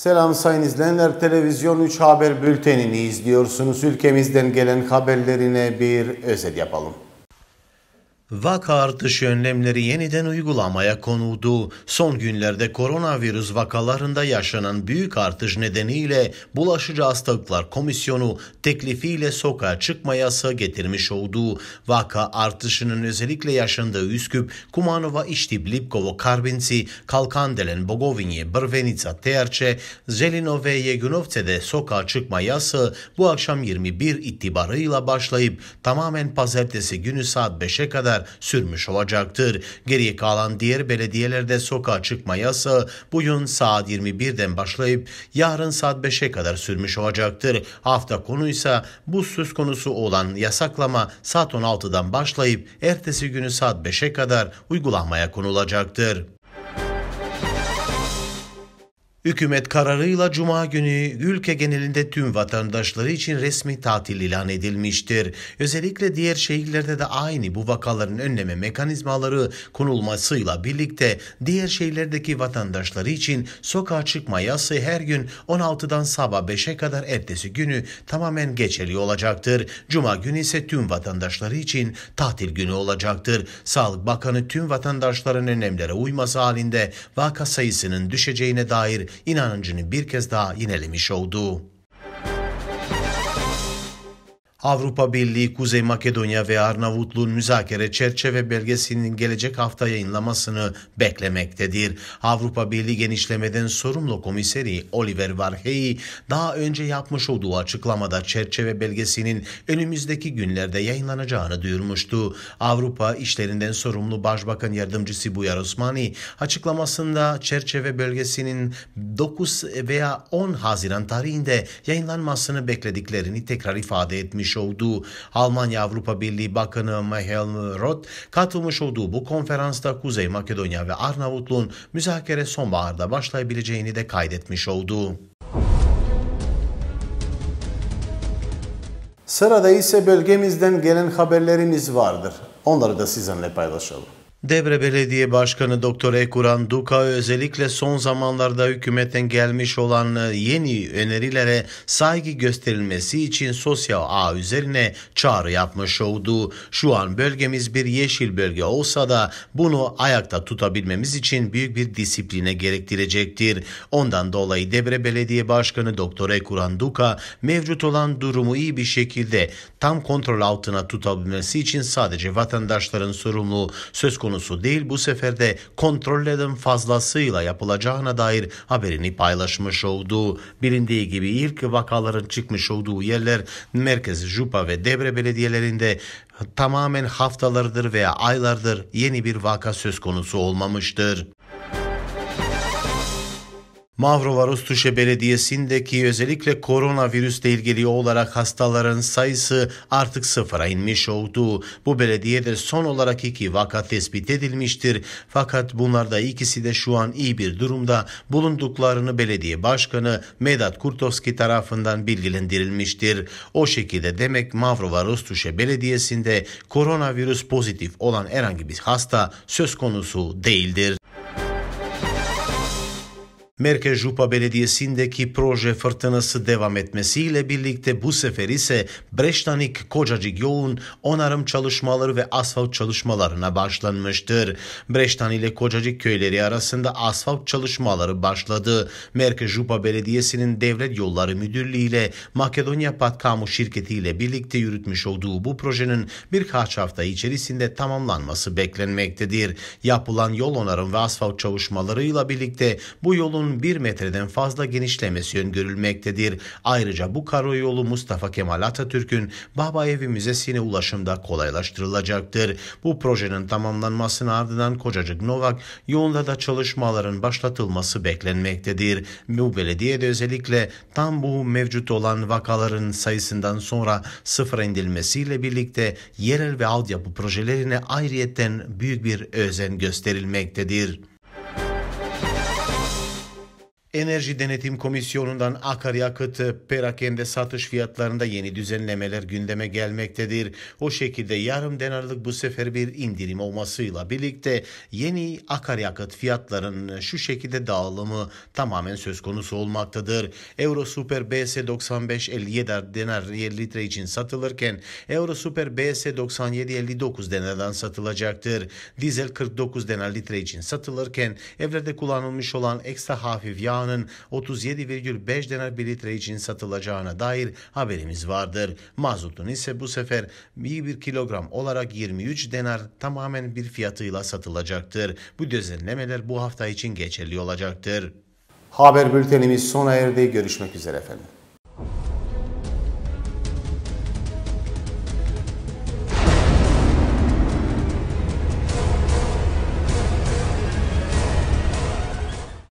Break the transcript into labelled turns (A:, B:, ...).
A: Selam sayın izleyenler. Televizyon 3 Haber Bülteni'ni izliyorsunuz. Ülkemizden gelen haberlerine bir özet yapalım. Vaka artışı önlemleri yeniden uygulamaya konuldu. Son günlerde koronavirüs vakalarında yaşanan büyük artış nedeniyle Bulaşıcı Hastalıklar Komisyonu teklifiyle sokağa çıkma yasağı getirmiş oldu. Vaka artışının özellikle yaşandığı Üsküp, Kumanova, İştip, Lipkovo, Karbinci, Kalkandelen, Bogovinye, Brvenica, Terçe, Zelino ve Yegunovce'de sokağa çıkma yasağı bu akşam 21 itibarıyla başlayıp tamamen pazartesi günü saat 5'e kadar kadar sürmüş olacaktır. Geri kalan diğer belediyelerde sokağa çıkma yasağı bugün saat 21'den başlayıp yarın saat 5'e kadar sürmüş olacaktır. Hafta konuysa bu söz konusu olan yasaklama saat 16'dan başlayıp ertesi günü saat 5'e kadar uygulanmaya konulacaktır. Hükümet kararıyla Cuma günü ülke genelinde tüm vatandaşları için resmi tatil ilan edilmiştir. Özellikle diğer şehirlerde de aynı bu vakaların önleme mekanizmaları konulmasıyla birlikte diğer şehirlerdeki vatandaşları için sokağa çıkma yası her gün 16'dan sabah 5'e kadar ertesi günü tamamen geçerli olacaktır. Cuma günü ise tüm vatandaşları için tatil günü olacaktır. Sağlık Bakanı tüm vatandaşların önlemlere uyması halinde vaka sayısının düşeceğine dair inancını bir kez daha yinelemiş oldu. Avrupa Birliği, Kuzey Makedonya ve Arnavutluğun müzakere çerçeve belgesinin gelecek hafta yayınlamasını beklemektedir. Avrupa Birliği genişlemeden sorumlu komiseri Oliver Varhey daha önce yapmış olduğu açıklamada çerçeve belgesinin önümüzdeki günlerde yayınlanacağını duyurmuştu. Avrupa işlerinden sorumlu Başbakan Yardımcısı Buyar Osmani açıklamasında çerçeve belgesinin 9 veya 10 Haziran tarihinde yayınlanmasını beklediklerini tekrar ifade etmiş edilmiş olduğu Almanya Avrupa Birliği Bakanı Michael Roth katılmış olduğu bu konferansta Kuzey Makedonya ve Arnavutluğun müzakere sonbaharda başlayabileceğini de kaydetmiş oldu. Sırada ise bölgemizden gelen haberlerimiz vardır. Onları da sizinle paylaşalım. Debre Belediye Başkanı Doktor Ekuran Duka özellikle son zamanlarda hükümetten gelmiş olan e, yeni önerilere saygı gösterilmesi için sosyal ağ üzerine çağrı yapmış oldu. Şu an bölgemiz bir yeşil bölge olsa da bunu ayakta tutabilmemiz için büyük bir disipline gerektirecektir. Ondan dolayı Debre Belediye Başkanı Doktor Ekuran Duka mevcut olan durumu iyi bir şekilde tam kontrol altına tutabilmesi için sadece vatandaşların sorumlu söz konusu konusu değil bu sefer de kontrollerden fazlasıyla yapılacağına dair haberini paylaşmış oldu. Bilindiği gibi ilk vakaların çıkmış olduğu yerler Merkez Jupa ve Debre belediyelerinde tamamen haftalardır veya aylardır yeni bir vaka söz konusu olmamıştır. Mavrovar Ustuşe Belediyesi'ndeki özellikle koronavirüsle ilgili olarak hastaların sayısı artık sıfıra inmiş oldu. Bu belediyede son olarak iki vaka tespit edilmiştir. Fakat bunlarda ikisi de şu an iyi bir durumda bulunduklarını belediye başkanı Medat Kurtovski tarafından bilgilendirilmiştir. O şekilde demek Mavrovar Ustuşe Belediyesi'nde koronavirüs pozitif olan herhangi bir hasta söz konusu değildir. Merkez Jupa Belediyesi'ndeki proje fırtınası devam etmesiyle birlikte bu sefer ise Breştanik Kocacık yoğun onarım çalışmaları ve asfalt çalışmalarına başlanmıştır. Breştan ile Kocacık köyleri arasında asfalt çalışmaları başladı. Merkez Jupa Belediyesi'nin Devlet Yolları Müdürlüğü ile Makedonya Patkamu şirketi ile birlikte yürütmüş olduğu bu projenin birkaç hafta içerisinde tamamlanması beklenmektedir. Yapılan yol onarım ve asfalt çalışmalarıyla birlikte bu yolun 1 metreden fazla genişlemesi öngörülmektedir. Ayrıca bu karayolu Mustafa Kemal Atatürk'ün Babaevi Müzesi'ne ulaşımda kolaylaştırılacaktır. Bu projenin tamamlanmasının ardından Kocacık Novak yolunda da çalışmaların başlatılması beklenmektedir. Bu belediyede özellikle tam bu mevcut olan vakaların sayısından sonra sıfıra indirilmesiyle birlikte yerel ve altyapı projelerine ayrıyeten büyük bir özen gösterilmektedir. Enerji Denetim Komisyonu'ndan akaryakıt, perakende satış fiyatlarında yeni düzenlemeler gündeme gelmektedir. O şekilde yarım denarlık bu sefer bir indirim olmasıyla birlikte yeni akaryakıt fiyatlarının şu şekilde dağılımı tamamen söz konusu olmaktadır. Euro Super BS 95 57 denar litre için satılırken Euro Super BS 97 59 denardan satılacaktır. Dizel 49 denar litre için satılırken evlerde kullanılmış olan ekstra hafif yağ yağının 37,5 dolar bir litre için satılacağına dair haberimiz vardır. Mazotun ise bu sefer 1 kilogram olarak 23 denar tamamen bir fiyatıyla satılacaktır. Bu düzenlemeler bu hafta için geçerli olacaktır. Haber bültenimiz sona erdi. Görüşmek üzere efendim.